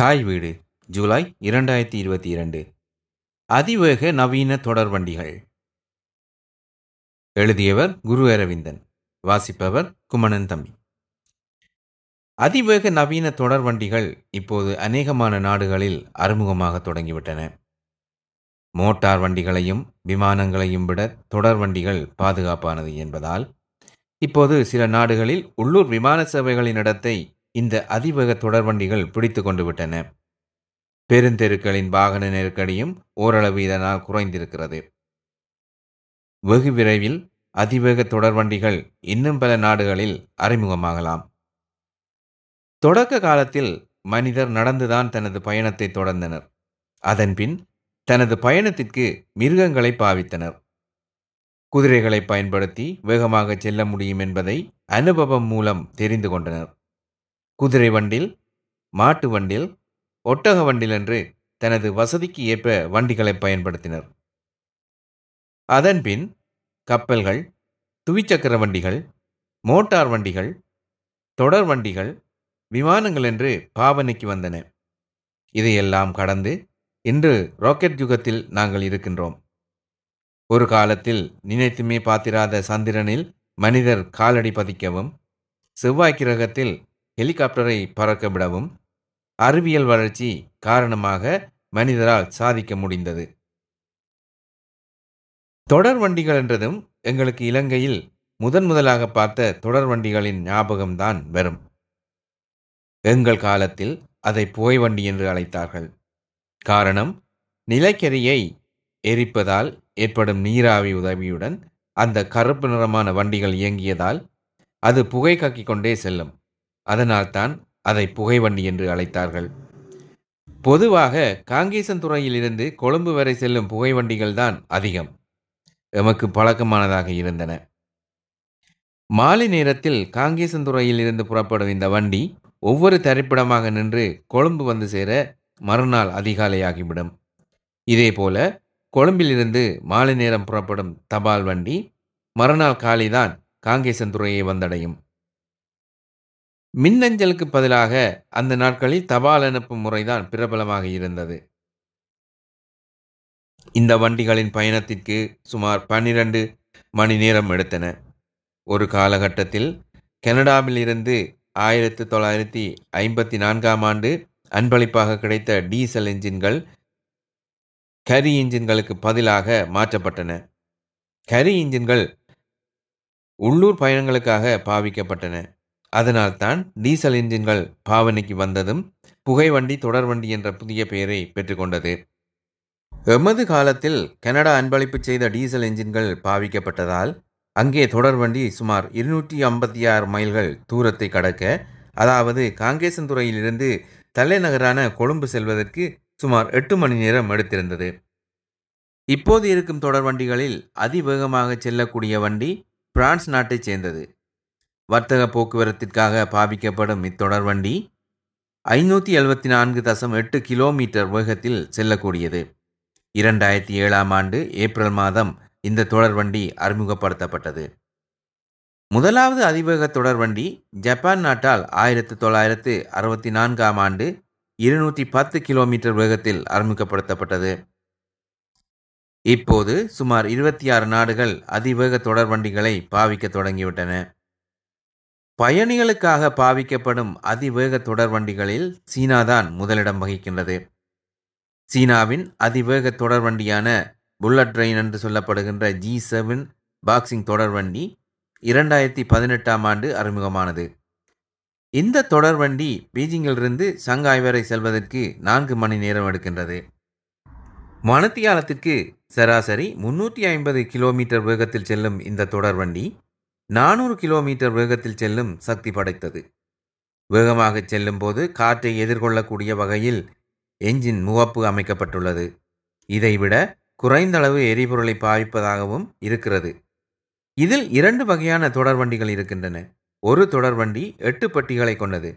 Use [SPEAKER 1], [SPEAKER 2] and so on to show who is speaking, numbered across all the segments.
[SPEAKER 1] தாய் வீடு ஜூலை இரண்டாயிரத்தி இருபத்தி இரண்டு அதிவேக நவீன தொடர்வண்டிகள் எழுதியவர் குரு அரவிந்தன் வாசிப்பவர் குமணன் தம்பி அதிவேக நவீன தொடர்வண்டிகள் இப்போது அநேகமான நாடுகளில் அறிமுகமாக தொடங்கிவிட்டன மோட்டார் வண்டிகளையும் விமானங்களையும் விட தொடர்வண்டிகள் பாதுகாப்பானது என்பதால் இப்போது சில நாடுகளில் உள்ளூர் விமான சேவைகளின் இடத்தை இந்த அதிவேக தொடர்வண்டிகள் பிடித்து கொண்டு விட்டன பெருந்தெருக்களின் வாகன நெருக்கடியும் ஓரளவு இதனால் குறைந்திருக்கிறது வெகு விரைவில் அதிவேக தொடர்வண்டிகள் இன்னும் பல நாடுகளில் அறிமுகமாகலாம் தொடக்க காலத்தில் மனிதர் நடந்துதான் தனது பயணத்தை தொடர்ந்தனர் அதன்பின் தனது பயணத்திற்கு மிருகங்களை பாவித்தனர் குதிரைகளை பயன்படுத்தி வேகமாக செல்ல முடியும் என்பதை அனுபவம் மூலம் தெரிந்து கொண்டனர் குதிரை வண்டில் மாட்டு வண்டில் ஒட்டக வண்டில் என்று தனது வசதிக்கு ஏற்ப வண்டிகளை பயன்படுத்தினர் அதன்பின் கப்பல்கள் துவிச்சக்கர வண்டிகள் மோட்டார் வண்டிகள் தொடர் வண்டிகள் விமானங்கள் என்று பாவனைக்கு வந்தன இதையெல்லாம் கடந்து இன்று ராக்கெட் யுகத்தில் நாங்கள் இருக்கின்றோம் ஒரு காலத்தில் நினைத்துமே பார்த்திராத சந்திரனில் மனிதர் காலடி பதிக்கவும் செவ்வாய் கிரகத்தில் ஹெலிகாப்டரை பறக்க விடவும் அறிவியல் வளர்ச்சி காரணமாக மனிதரால் சாதிக்க முடிந்தது தொடர் வண்டிகள் என்றதும் எங்களுக்கு இலங்கையில் முதன் முதலாக பார்த்த தொடர் வண்டிகளின் ஞாபகம்தான் வரும் எங்கள் காலத்தில் அதை புகை வண்டி என்று அழைத்தார்கள் காரணம் நிலக்கரியை எரிப்பதால் ஏற்படும் நீராவி உதவியுடன் அந்த கருப்பு நிறமான வண்டிகள் இயங்கியதால் அது புகை காக்கிக் கொண்டே செல்லும் அதனால்தான் அதை புகைவண்டி என்று அழைத்தார்கள் பொதுவாக காங்கேசன் இருந்து கொழும்பு வரை செல்லும் புகைவண்டிகள் தான் அதிகம் எமக்கு பழக்கமானதாக இருந்தன மாலை நேரத்தில் இருந்து புறப்படும் இந்த வண்டி ஒவ்வொரு தரிப்பிடமாக நின்று கொழும்பு வந்து சேர மறுநாள் அதிகாலையாகிவிடும் இதேபோல கொழும்பிலிருந்து மாலை நேரம் புறப்படும் தபால் வண்டி மறுநாள் காலைதான் காங்கேசன் துறையை வந்தடையும் மின்னஞ்சலுக்கு பதிலாக அந்த நாட்களில் தபால் அனுப்பும் முறைதான் பிரபலமாக இருந்தது இந்த வண்டிகளின் பயணத்திற்கு சுமார் பன்னிரண்டு மணி நேரம் எடுத்தன ஒரு காலகட்டத்தில் கனடாவிலிருந்து ஆயிரத்தி தொள்ளாயிரத்தி ஐம்பத்தி நான்காம் ஆண்டு அன்பளிப்பாக கிடைத்த டீசல் என்ஜின்கள் கரி இன்ஜின்களுக்கு பதிலாக மாற்றப்பட்டன கரி இன்ஜின்கள் உள்ளூர் பயணங்களுக்காக பாவிக்கப்பட்டன அதனால்தான் டீசல் இன்ஜின்கள் பாவனைக்கு வந்ததும் புகைவண்டி தொடர்வண்டி என்ற புதிய பெயரை பெற்றுக்கொண்டது எமது காலத்தில் கனடா அன்பளிப்பு செய்த டீசல் என்ஜின்கள் பாவிக்கப்பட்டதால் அங்கே தொடர்வண்டி சுமார் இருநூற்றி ஐம்பத்தி ஆறு மைல்கள் தூரத்தை கடக்க அதாவது காங்கேசன்துறையிலிருந்து தலைநகரான கொழும்பு செல்வதற்கு சுமார் எட்டு மணி நேரம் எடுத்திருந்தது இப்போது இருக்கும் தொடர்வண்டிகளில் அதிவேகமாக செல்லக்கூடிய வண்டி பிரான்ஸ் நாட்டைச் சேர்ந்தது வர்த்தக போக்குவரத்திற்காக பாவிக்கப்படும் இத்தொடர் வண்டி ஐநூற்றி எழுபத்தி நான்கு தசம் எட்டு கிலோமீட்டர் வேகத்தில் செல்லக்கூடியது இரண்டாயிரத்தி ஏழாம் ஆண்டு ஏப்ரல் மாதம் இந்த தொடர்வண்டி அறிமுகப்படுத்தப்பட்டது முதலாவது அதிவேக தொடர்வண்டி ஜப்பான் நாட்டால் ஆயிரத்து தொள்ளாயிரத்து அறுபத்தி நான்காம் ஆண்டு இருநூற்றி பத்து கிலோமீட்டர் வேகத்தில் அறிமுகப்படுத்தப்பட்டது இப்போது சுமார் இருபத்தி ஆறு நாடுகள் அதிவேக தொடர்வண்டிகளை பாவிக்க தொடங்கிவிட்டன பயணிகளுக்காக பாவிக்கப்படும் அதிவேக தொடர் வண்டிகளில் சீனாதான் முதலிடம் வகிக்கின்றது சீனாவின் அதிவேக தொடர் வண்டியான புல்லட் ட்ரெயின் என்று சொல்லப்படுகின்ற ஜி செவன் பாக்ஸிங் தொடர் வண்டி இரண்டாயிரத்தி பதினெட்டாம் ஆண்டு அறிமுகமானது இந்த தொடர் வண்டி பீஜிங்கிலிருந்து சங்காய் வரை செல்வதற்கு நான்கு மணி நேரம் எடுக்கின்றது மனத்தியாலத்திற்கு சராசரி முன்னூற்றி ஐம்பது கிலோமீட்டர் வேகத்தில் செல்லும் இந்த தொடர் வண்டி நானூறு கிலோமீட்டர் வேகத்தில் செல்லும் சக்தி படைத்தது வேகமாக போது காற்றை எதிர்கொள்ளக்கூடிய வகையில் எஞ்சின் முகப்பு அமைக்கப்பட்டுள்ளது இதைவிட குறைந்தளவு எரிபொருளை பாவிப்பதாகவும் இருக்கிறது இதில் இரண்டு வகையான தொடர்வண்டிகள் இருக்கின்றன ஒரு தொடர்வண்டி எட்டு பட்டிகளை கொண்டது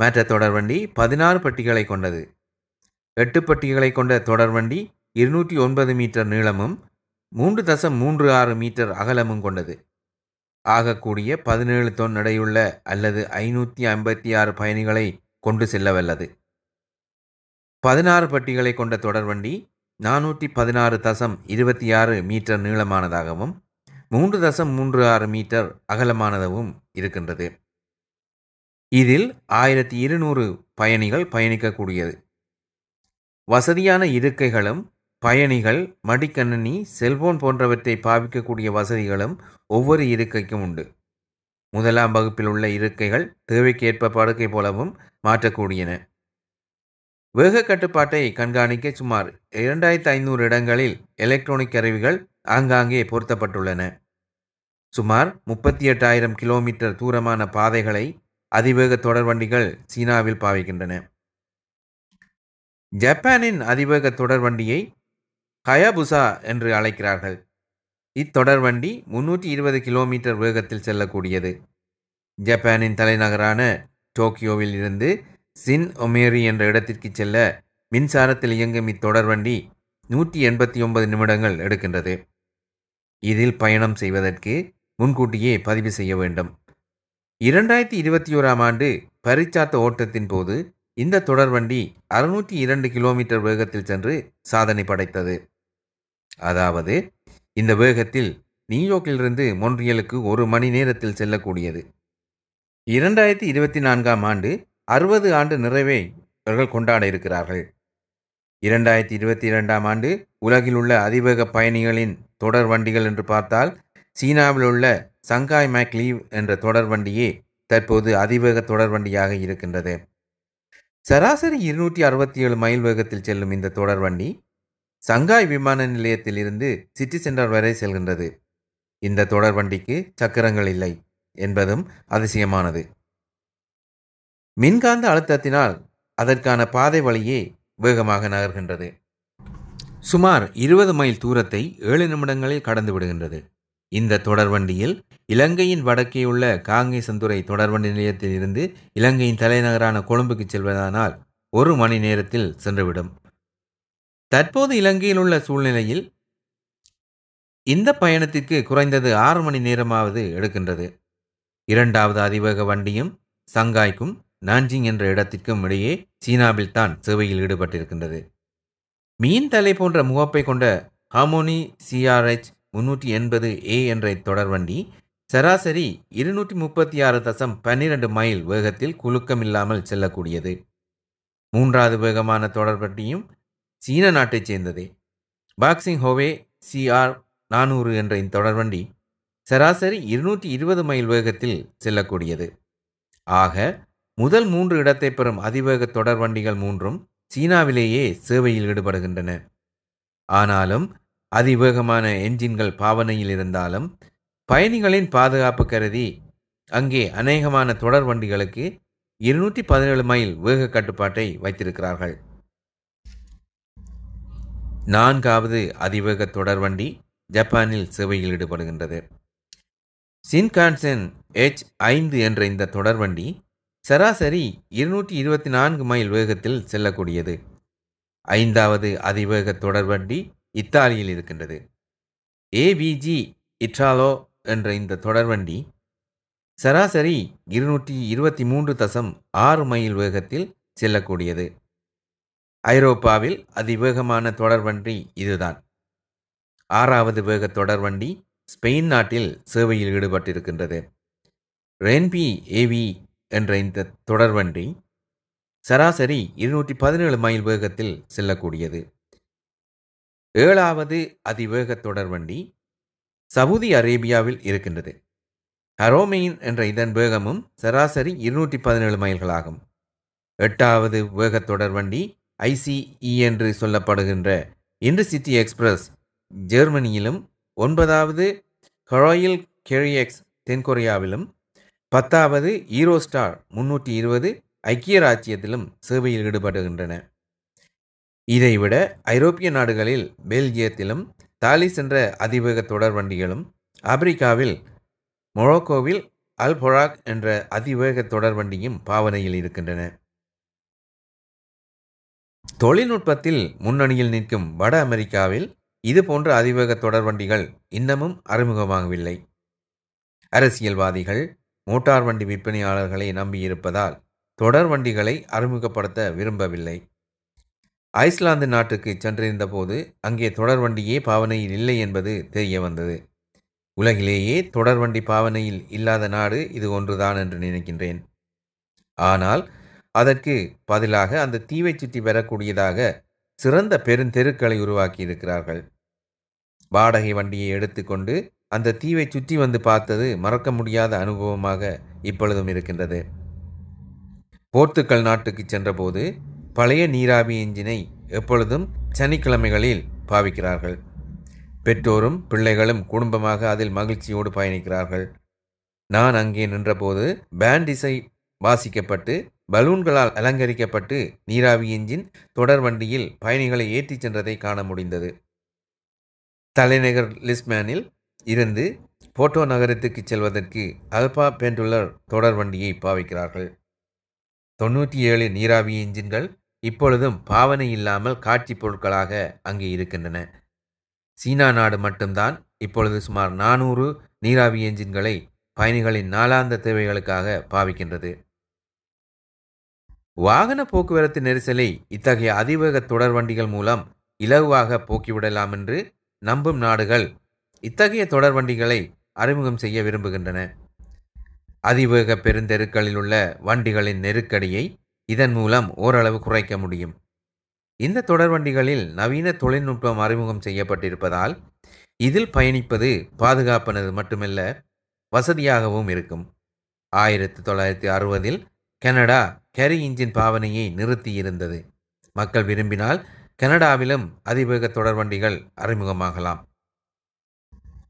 [SPEAKER 1] மற்ற தொடர்வண்டி பதினாறு பட்டிகளை கொண்டது எட்டு பட்டிகளை கொண்ட தொடர்வண்டி இருநூற்றி ஒன்பது மீட்டர் நீளமும் மூன்று தசம் மூன்று ஆறு மீட்டர் அகலமும் கொண்டது ஆகக்கூடிய பதினேழு தொன் எடையுள்ள அல்லது ஐநூற்றி ஐம்பத்தி ஆறு பயணிகளை கொண்டு செல்ல வல்லது பதினாறு பட்டிகளை கொண்ட தொடர்வண்டி நானூற்றி பதினாறு தசம் இருபத்தி ஆறு மீட்டர் நீளமானதாகவும் மூன்று தசம் மூன்று ஆறு மீட்டர் அகலமானதாகவும் இருக்கின்றது இதில் ஆயிரத்தி இருநூறு பயணிகள் பயணிக்கக்கூடியது வசதியான இருக்கைகளும் பயணிகள் மடிக்கணினி செல்போன் போன்றவற்றை பாவிக்கக்கூடிய வசதிகளும் ஒவ்வொரு இருக்கைக்கும் உண்டு முதலாம் வகுப்பில் உள்ள இருக்கைகள் தேவைக்கேற்ப படுக்கை போலவும் மாற்றக்கூடியன வேக கட்டுப்பாட்டை கண்காணிக்க சுமார் இரண்டாயிரத்து ஐநூறு இடங்களில் எலக்ட்ரானிக் கருவிகள் ஆங்காங்கே பொருத்தப்பட்டுள்ளன சுமார் முப்பத்தி எட்டாயிரம் கிலோமீட்டர் தூரமான பாதைகளை அதிவேக தொடர்வண்டிகள் சீனாவில் பாவிக்கின்றன ஜப்பானின் அதிவேக தொடர்வண்டியை ஹயாபுசா என்று அழைக்கிறார்கள் இத்தொடர்வண்டி முன்னூற்றி இருபது கிலோமீட்டர் வேகத்தில் செல்லக்கூடியது ஜப்பானின் தலைநகரான டோக்கியோவில் இருந்து சின் ஒமேரி என்ற இடத்திற்கு செல்ல மின்சாரத்தில் இயங்கும் இத்தொடர்வண்டி நூற்றி எண்பத்தி ஒன்பது நிமிடங்கள் எடுக்கின்றது இதில் பயணம் செய்வதற்கு முன்கூட்டியே பதிவு செய்ய வேண்டும் இரண்டாயிரத்தி இருபத்தி ஓராம் ஆண்டு பரிச்சாத்த ஓட்டத்தின் போது இந்த தொடர்வண்டி அறுநூற்றி இரண்டு கிலோமீட்டர் வேகத்தில் சென்று சாதனை படைத்தது அதாவது இந்த வேகத்தில் நியூயோர்க்கிலிருந்து மொன்றியலுக்கு ஒரு மணி நேரத்தில் செல்லக்கூடியது இரண்டாயிரத்தி இருபத்தி நான்காம் ஆண்டு அறுபது ஆண்டு நிறைவை இவர்கள் கொண்டாட இருக்கிறார்கள் இரண்டாயிரத்தி இருபத்தி இரண்டாம் ஆண்டு உலகில் உள்ள அதிவேக பயணிகளின் தொடர் வண்டிகள் என்று பார்த்தால் சீனாவில் உள்ள சங்காய் மேக்லீவ் என்ற தொடர் வண்டியே தற்போது அதிவேக தொடர் வண்டியாக இருக்கின்றது சராசரி இருநூற்றி அறுபத்தி ஏழு மைல் வேகத்தில் செல்லும் இந்த தொடர் வண்டி சங்காய் விமான நிலையத்தில் இருந்து சிட்டி சென்டர் வரை செல்கின்றது இந்த தொடர் வண்டிக்கு சக்கரங்கள் இல்லை என்பதும் அதிசயமானது மின்காந்த அழுத்தத்தினால் அதற்கான பாதை வழியே வேகமாக நகர்கின்றது சுமார் இருபது மைல் தூரத்தை ஏழு நிமிடங்களில் கடந்து விடுகின்றது இந்த தொடர்வண்டியில் இலங்கையின் வடக்கே உள்ள காங்கே சந்துரை தொடர்வண்டி நிலையத்தில் இருந்து இலங்கையின் தலைநகரான கொழும்புக்கு செல்வதானால் ஒரு மணி நேரத்தில் சென்றுவிடும் தற்போது இலங்கையில் உள்ள சூழ்நிலையில் இந்த பயணத்திற்கு குறைந்தது ஆறு மணி நேரமாவது எடுக்கின்றது இரண்டாவது அதிவேக வண்டியும் சங்காய்க்கும் நான்ஜிங் என்ற இடத்திற்கும் இடையே சீனாவில் தான் சேவையில் ஈடுபட்டிருக்கின்றது மீன் தலை போன்ற முகப்பை கொண்ட ஹார்மோனி சிஆர்ஹெச் முன்னூற்றி எண்பது ஏ என்ற தொடர்வண்டி சராசரி இருநூற்றி முப்பத்தி ஆறு தசம் பன்னிரண்டு மைல் வேகத்தில் குலுக்கமில்லாமல் செல்லக்கூடியது மூன்றாவது வேகமான தொடர்வண்டியும் சீன நாட்டைச் சேர்ந்ததே பாக்ஸிங் ஹோவே சிஆர் நானூறு என்ற இந்த தொடர்வண்டி சராசரி இருநூற்றி இருபது மைல் வேகத்தில் செல்லக்கூடியது ஆக முதல் மூன்று இடத்தை பெறும் அதிவேக தொடர்வண்டிகள் மூன்றும் சீனாவிலேயே சேவையில் ஈடுபடுகின்றன ஆனாலும் அதிவேகமான என்ஜின்கள் பாவனையில் இருந்தாலும் பயணிகளின் பாதுகாப்பு கருதி அங்கே அநேகமான தொடர் வண்டிகளுக்கு இருநூற்றி பதினேழு மைல் வேக கட்டுப்பாட்டை வைத்திருக்கிறார்கள் நான்காவது அதிவேக தொடர்வண்டி ஜப்பானில் சேவையில் ஈடுபடுகின்றது சின்கான்சன் எச் ஐந்து என்ற இந்த தொடர்வண்டி சராசரி இருநூற்றி இருபத்தி நான்கு மைல் வேகத்தில் செல்லக்கூடியது ஐந்தாவது அதிவேக தொடர்வண்டி இத்தாலியில் இருக்கின்றது ஏவிஜி இட்ராலோ என்ற இந்த தொடர்வண்டி சராசரி இருநூற்றி இருபத்தி மூன்று தசம் ஆறு மைல் வேகத்தில் செல்லக்கூடியது ஐரோப்பாவில் அதிவேகமான தொடர்வண்டி இதுதான் ஆறாவது வேக தொடர்வண்டி ஸ்பெயின் நாட்டில் சேவையில் ஈடுபட்டிருக்கின்றது ரென்பி ஏவி என்ற இந்த தொடர்வண்டி சராசரி இருநூற்றி பதினேழு மைல் வேகத்தில் செல்லக்கூடியது ஏழாவது அதிவேக தொடர்வண்டி சவுதி அரேபியாவில் இருக்கின்றது ஹரோமெயின் என்ற இதன் வேகமும் சராசரி இருநூற்றி பதினேழு மைல்களாகும் எட்டாவது வேக தொடர்வண்டி ஐசிஇ என்று சொல்லப்படுகின்ற இன்டர்சிட்டி எக்ஸ்பிரஸ் ஜெர்மனியிலும் ஒன்பதாவது ஹராயில் கேரியக்ஸ் தென்கொரியாவிலும் பத்தாவது ஈரோஸ்டார் முன்னூற்றி இருபது ஐக்கிய ராச்சியத்திலும் சேவையில் ஈடுபடுகின்றன இதைவிட ஐரோப்பிய நாடுகளில் பெல்ஜியத்திலும் தாலிஸ் என்ற அதிவேக தொடர் வண்டிகளும் ஆப்பிரிக்காவில் மொரோக்கோவில் அல்பொராக் என்ற அதிவேக தொடர் வண்டியும் பாவனையில் இருக்கின்றன தொழில்நுட்பத்தில் முன்னணியில் நிற்கும் வட அமெரிக்காவில் இதுபோன்ற அதிவேக தொடர் வண்டிகள் இன்னமும் அறிமுகமாகவில்லை அரசியல்வாதிகள் மோட்டார் வண்டி விற்பனையாளர்களை நம்பியிருப்பதால் தொடர் வண்டிகளை அறிமுகப்படுத்த விரும்பவில்லை ஐஸ்லாந்து நாட்டுக்கு சென்றிருந்த போது அங்கே தொடர் வண்டியே பாவனையில் இல்லை என்பது தெரிய வந்தது உலகிலேயே தொடர் வண்டி பாவனையில் இல்லாத நாடு இது ஒன்றுதான் என்று நினைக்கின்றேன் ஆனால் அதற்கு பதிலாக அந்த தீவை சுற்றி பெறக்கூடியதாக சிறந்த பெருந்தெருக்களை உருவாக்கி இருக்கிறார்கள் வாடகை வண்டியை எடுத்துக்கொண்டு அந்த தீவை சுற்றி வந்து பார்த்தது மறக்க முடியாத அனுபவமாக இப்பொழுதும் இருக்கின்றது போர்த்துக்கல் நாட்டுக்கு சென்றபோது பழைய நீராவி எஞ்சினை எப்பொழுதும் சனிக்கிழமைகளில் பாவிக்கிறார்கள் பெற்றோரும் பிள்ளைகளும் குடும்பமாக அதில் மகிழ்ச்சியோடு பயணிக்கிறார்கள் நான் அங்கே நின்றபோது பேண்ட் இசை வாசிக்கப்பட்டு பலூன்களால் அலங்கரிக்கப்பட்டு நீராவி எஞ்சின் தொடர் வண்டியில் பயணிகளை ஏற்றிச் சென்றதை காண முடிந்தது தலைநகர் லிஸ்மேனில் இருந்து போட்டோ நகரத்துக்கு செல்வதற்கு அல்பா பெண்டுலர் தொடர் வண்டியை பாவிக்கிறார்கள் தொண்ணூற்றி ஏழு நீராவி எஞ்சின்கள் இப்பொழுதும் பாவனை இல்லாமல் காட்சி பொருட்களாக அங்கே இருக்கின்றன சீனா நாடு மட்டும்தான் இப்பொழுது சுமார் நானூறு நீராவி எஞ்சின்களை பயணிகளின் நாளாந்த தேவைகளுக்காக பாவிக்கின்றது வாகன போக்குவரத்து நெரிசலை இத்தகைய அதிவேக தொடர் வண்டிகள் மூலம் இலகுவாக போக்கிவிடலாம் என்று நம்பும் நாடுகள் இத்தகைய தொடர் வண்டிகளை அறிமுகம் செய்ய விரும்புகின்றன அதிவேக பெருந்தெருக்களில் உள்ள வண்டிகளின் நெருக்கடியை இதன் மூலம் ஓரளவு குறைக்க முடியும் இந்த தொடர் வண்டிகளில் நவீன தொழில்நுட்பம் அறிமுகம் செய்யப்பட்டிருப்பதால் இதில் பயணிப்பது பாதுகாப்பானது மட்டுமல்ல வசதியாகவும் இருக்கும் ஆயிரத்தி தொள்ளாயிரத்தி அறுபதில் கனடா கெரி இன்ஜின் பாவனையை நிறுத்தியிருந்தது மக்கள் விரும்பினால் கனடாவிலும் அதிவேக தொடர்வண்டிகள் அறிமுகமாகலாம்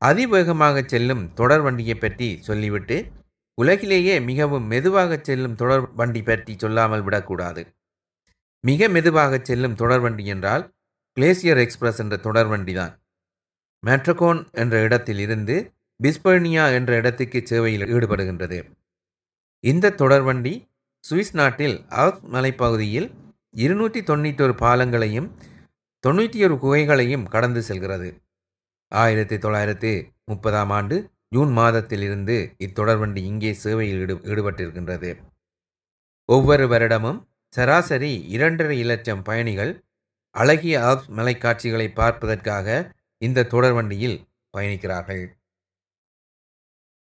[SPEAKER 1] அதிவேகமாக செல்லும் தொடர்வண்டியை பற்றி சொல்லிவிட்டு உலகிலேயே மிகவும் மெதுவாக செல்லும் தொடர் வண்டி பற்றி சொல்லாமல் விடக்கூடாது மிக மெதுவாக செல்லும் தொடர்வண்டி என்றால் கிளேசியர் எக்ஸ்பிரஸ் என்ற தொடர்வண்டி தான் மேட்ரகோன் என்ற இடத்தில் இருந்து பிஸ்பர்னியா என்ற இடத்துக்கு சேவையில் ஈடுபடுகின்றது இந்த தொடர்வண்டி சுவிஸ் நாட்டில் ஆல்ப் மலைப்பகுதியில் இருநூற்றி தொண்ணூற்றொரு பாலங்களையும் தொண்ணூற்றி ஒரு குகைகளையும் கடந்து செல்கிறது ஆயிரத்தி தொள்ளாயிரத்தி முப்பதாம் ஆண்டு ஜூன் மாதத்திலிருந்து இத்தொடர்வண்டி இங்கே சேவையில் ஈடு ஈடுபட்டிருக்கின்றது ஒவ்வொரு வருடமும் சராசரி இரண்டரை லட்சம் பயணிகள் அழகிய ஆல்ப்ஸ் மலைக்காட்சிகளை பார்ப்பதற்காக இந்த தொடர்வண்டியில் பயணிக்கிறார்கள்